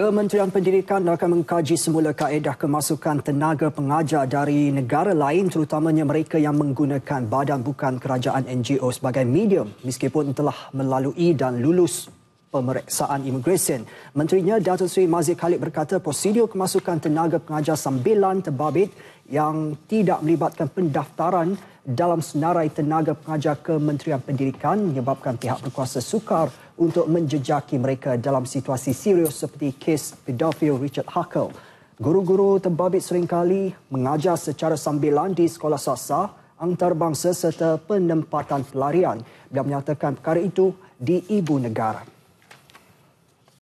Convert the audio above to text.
Kementerian Pendidikan akan mengkaji semula kaedah kemasukan tenaga pengajar dari negara lain terutamanya mereka yang menggunakan badan bukan kerajaan NGO sebagai medium meskipun telah melalui dan lulus pemeriksaan imigresen. Menterinya Datuk Seri Mazid Khalid berkata prosedur kemasukan tenaga pengajar sambilan terbabit yang tidak melibatkan pendaftaran dalam senarai tenaga pengajar Kementerian Pendidikan menyebabkan pihak berkuasa sukar untuk menjejaki mereka dalam situasi serius seperti kes pedofil Richard Huckle, Guru-guru terbabit seringkali mengajar secara sambilan di sekolah sasa, antarabangsa serta penempatan pelarian dan menyatakan perkara itu di ibu negara.